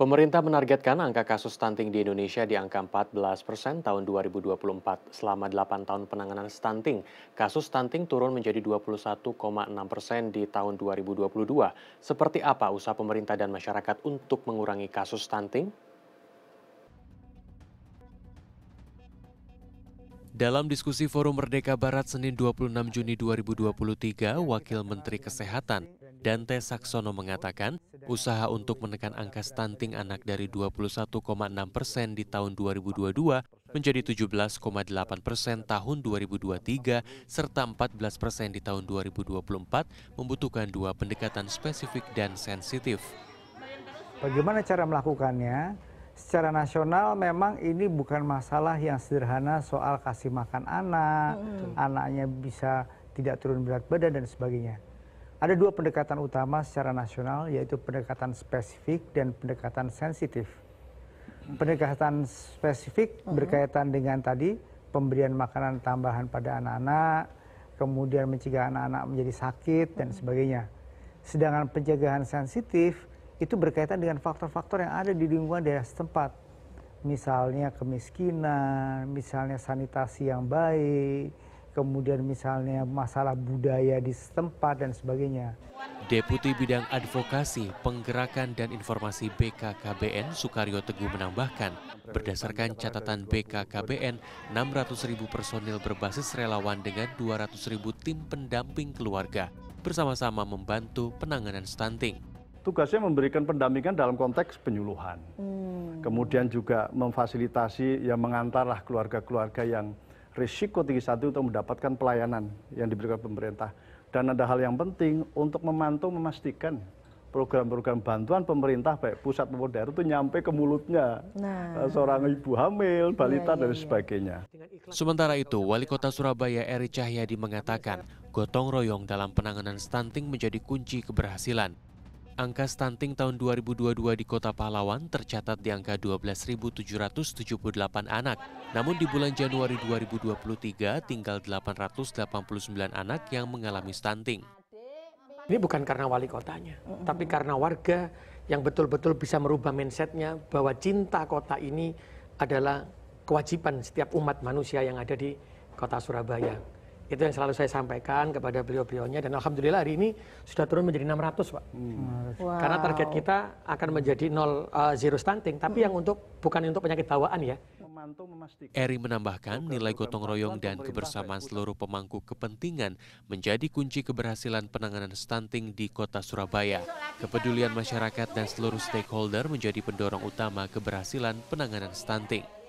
Pemerintah menargetkan angka kasus stunting di Indonesia di angka 14 persen tahun 2024. Selama 8 tahun penanganan stunting, kasus stunting turun menjadi 21,6 persen di tahun 2022. Seperti apa usaha pemerintah dan masyarakat untuk mengurangi kasus stunting? Dalam diskusi Forum Merdeka Barat Senin 26 Juni 2023, Wakil Menteri Kesehatan Dante Saksono mengatakan, usaha untuk menekan angka stunting anak dari 21,6 persen di tahun 2022 menjadi 17,8 persen tahun 2023 serta 14 persen di tahun 2024 membutuhkan dua pendekatan spesifik dan sensitif. Bagaimana cara melakukannya? secara nasional memang ini bukan masalah yang sederhana soal kasih makan anak, anaknya bisa tidak turun berat badan dan sebagainya. Ada dua pendekatan utama secara nasional yaitu pendekatan spesifik dan pendekatan sensitif. Pendekatan spesifik berkaitan dengan tadi pemberian makanan tambahan pada anak-anak, kemudian mencegah anak-anak menjadi sakit dan sebagainya. Sedangkan pencegahan sensitif itu berkaitan dengan faktor-faktor yang ada di lingkungan daerah setempat. Misalnya kemiskinan, misalnya sanitasi yang baik, kemudian misalnya masalah budaya di setempat dan sebagainya. Deputi Bidang Advokasi, Penggerakan dan Informasi BKKBN Sukaryo Teguh menambahkan, berdasarkan catatan BKKBN, 600 ribu personil berbasis relawan dengan 200 ribu tim pendamping keluarga bersama-sama membantu penanganan stunting tugasnya memberikan pendampingan dalam konteks penyuluhan. Hmm. Kemudian juga memfasilitasi yang mengantarlah keluarga-keluarga yang risiko tinggi satu untuk mendapatkan pelayanan yang diberikan pemerintah. Dan ada hal yang penting untuk memantau memastikan program-program bantuan pemerintah baik pusat maupun daerah itu nyampe ke mulutnya nah. Eh, seorang ibu hamil, iya, balita ya, ya, dan iya. sebagainya. Sementara itu, Wali Kota Surabaya Eri Cahyadi mengatakan gotong royong dalam penanganan stunting menjadi kunci keberhasilan. Angka stunting tahun 2022 di Kota Pahlawan tercatat di angka 12.778 anak. Namun di bulan Januari 2023 tinggal 889 anak yang mengalami stunting. Ini bukan karena wali kotanya, mm -hmm. tapi karena warga yang betul-betul bisa merubah mindsetnya bahwa cinta kota ini adalah kewajiban setiap umat manusia yang ada di kota Surabaya. Itu yang selalu saya sampaikan kepada beliau-beliaunya dan alhamdulillah hari ini sudah turun menjadi 600, Pak. Hmm. Wow. Karena target kita akan menjadi nol uh, zero stunting, tapi hmm. yang untuk bukan untuk penyakit bawaan ya. Eri menambahkan nilai gotong royong dan kebersamaan seluruh pemangku kepentingan menjadi kunci keberhasilan penanganan stunting di kota Surabaya. Kepedulian masyarakat dan seluruh stakeholder menjadi pendorong utama keberhasilan penanganan stunting.